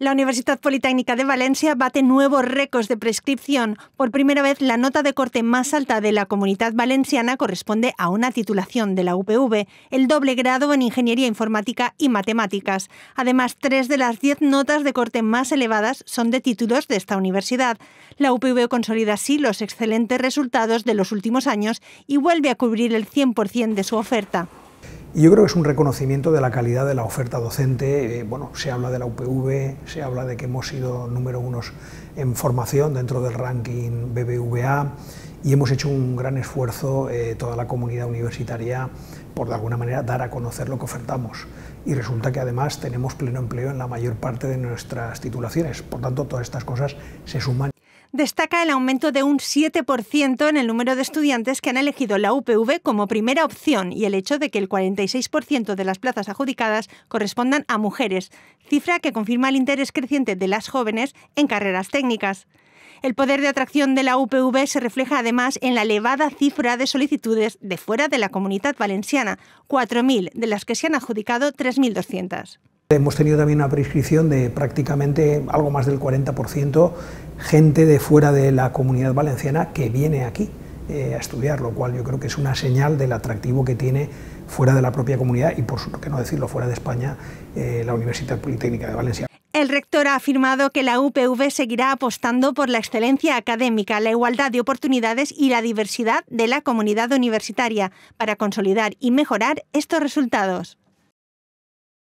La Universidad Politécnica de Valencia bate nuevos récords de prescripción. Por primera vez, la nota de corte más alta de la comunidad valenciana corresponde a una titulación de la UPV, el doble grado en Ingeniería Informática y Matemáticas. Además, tres de las diez notas de corte más elevadas son de títulos de esta universidad. La UPV consolida así los excelentes resultados de los últimos años y vuelve a cubrir el 100% de su oferta. Y yo creo que es un reconocimiento de la calidad de la oferta docente. Eh, bueno, se habla de la UPV, se habla de que hemos sido número unos en formación dentro del ranking BBVA y hemos hecho un gran esfuerzo eh, toda la comunidad universitaria por de alguna manera dar a conocer lo que ofertamos. Y resulta que además tenemos pleno empleo en la mayor parte de nuestras titulaciones. Por tanto, todas estas cosas se suman destaca el aumento de un 7% en el número de estudiantes que han elegido la UPV como primera opción y el hecho de que el 46% de las plazas adjudicadas correspondan a mujeres, cifra que confirma el interés creciente de las jóvenes en carreras técnicas. El poder de atracción de la UPV se refleja además en la elevada cifra de solicitudes de fuera de la comunidad valenciana, 4.000, de las que se han adjudicado 3.200. Hemos tenido también una prescripción de prácticamente algo más del 40% gente de fuera de la comunidad valenciana que viene aquí eh, a estudiar, lo cual yo creo que es una señal del atractivo que tiene fuera de la propia comunidad y, por qué no decirlo, fuera de España, eh, la Universidad Politécnica de Valencia. El rector ha afirmado que la UPV seguirá apostando por la excelencia académica, la igualdad de oportunidades y la diversidad de la comunidad universitaria para consolidar y mejorar estos resultados.